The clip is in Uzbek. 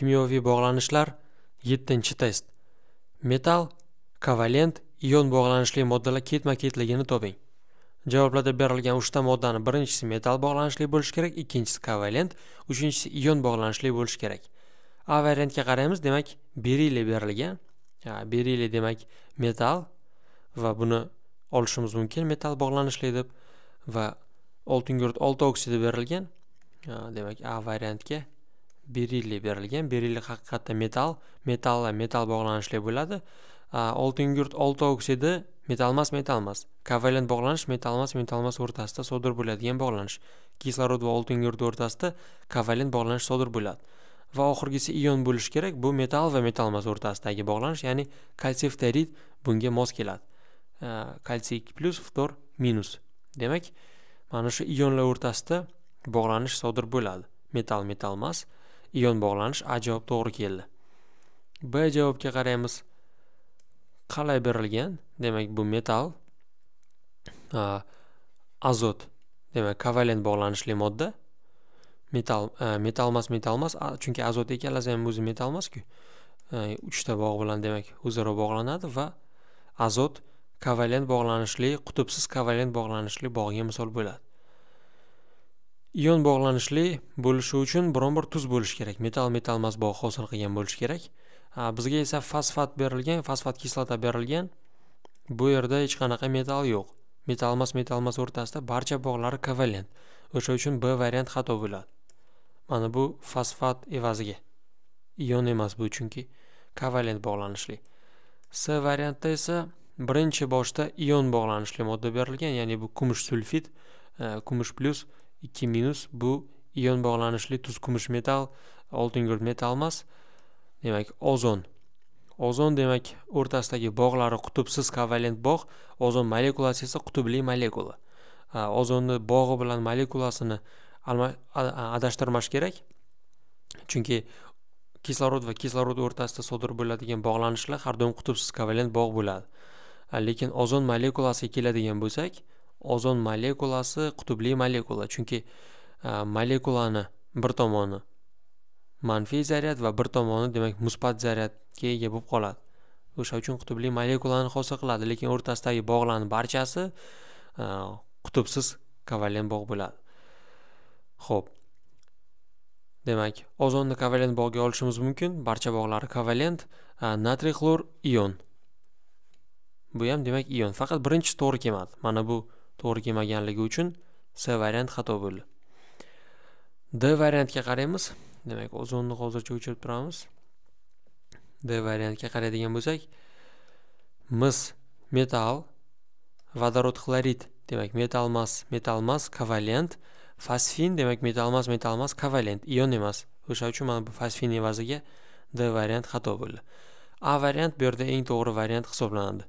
kimyoviy bog'lanishlar 7 test metal kovalent ion bog'lanishli moddalar ketma ketligini toping javoblarda berilgan 3 ta moddani birinchisi metal bog'lanishli bo'lishi kerak ikkinchisi kovalent uchinchisi ion bog'lanishli bo'lishi kerak a variantga qaraymiz demak beriliy berilgan beriliy demak metal va buni olishimiz mumkin metal bog'lanishli deb va oltingurt olti oksidi berilgan demak a variantga berilli berilgan berilli haqiqatda metal metalla metal bog'lanishli bo'ladi oltingurt olti oksidi metalmas metalmas kovalent bog'lanish metalmas metalmas o'rtasida sodir bo'ladigan bog'lanish kislorod va oltingurt o'rtasida kovalent bog'lanish sodir bo'ladi va oxirgisi ion bo'lishi kerak bu metal va metalmas o'rtasidagi bog'lanish ya'ni kalsiy ftorid bunga mos keladi kalsiy ikki plyus ftor minus demak mana shu ionlar o'rtasida bog'lanish sodir bo'ladi metal metalmas ion bog'lanish a javob to'g'ri keldi b javobga qaraymiz qalay berilgan demak bu metal azot demak kovalent bog'lanishli modda metal metal emas metal emas chunki azot ikkalasi ham o'zi metal 3 uchta bog' bilan demak o'zaro bog'lanadi va azot kovalent bog'lanishli qutbsiz kovalent bog'lanishli bog'ga misol bo'ladi ion bog'lanishli bo'lishi uchun biron bir tuz bo'lishi kerak metal metal masbog' hosil qilgan bo'lishi kerak bizga esa fosfat berilgan fosfat kislota berilgan bu yerda hech qanaqa metal yo'q metal emas metal emas o'rtasida barcha bog'lari kovalent o'sha uchun b variant xato bo'ladi mana bu fosfat evaziga ion emas bu chunki kovalent bog'lanishli s variantda esa birinchi boshda ion bog'lanishli modda berilgan ya'ni bu kumush sulfid e, kumush plyus 2 minus bu ion bog'lanishli tuz kumush metal oltin go'ld metal emas demak ozon ozon demak o'rtasidagi bog'lari qutubsiz kovalent bog' ozon molekulasi esa qutubli molekula ozonni bog'i bilan molekulasini adashtirmash kerak chunki kislorod va kislorod o'rtasida sodir bo'ladigan bog'lanishlar har doim qutubsiz kovalent bog' bo'ladi lekin ozon molekulasiga keladigan bo'lsak ozon molekulasi qutbli molekula chunki e, molekulani bir tomoni manfiy zaryad va bir tomoni demak musbat zaryadga ega bo'lib qoladi o'sha uchun qutbli molekulani hosil qiladi lekin o'rtasidagi bog'larni barchasi e, qutubsiz kovalent bog' bo'ladi ho'p demak ozonni kovalent bog'ga olishimiz mumkin barcha bog'lari kovalent e, natriy xlor ion bu ham demak ion faqat birinchisi to'g'ri kelmadi mana bu to'g'ri kelmaganligi uchun c variant xato bo'ldi d variantga qaraymiz demak ozonni hozircha o'chirib turamiz d variantga qaraydigan bo'lsak mis metal vodorod xlorid demak metal emas metal emas kovalent fosfin demak metal emas metal emas kovalent ion emas o'sha uchun mana bu fosfin evaziga d variant xato bo'ldi a variant bu yerda eng to'g'ri variant hisoblanadi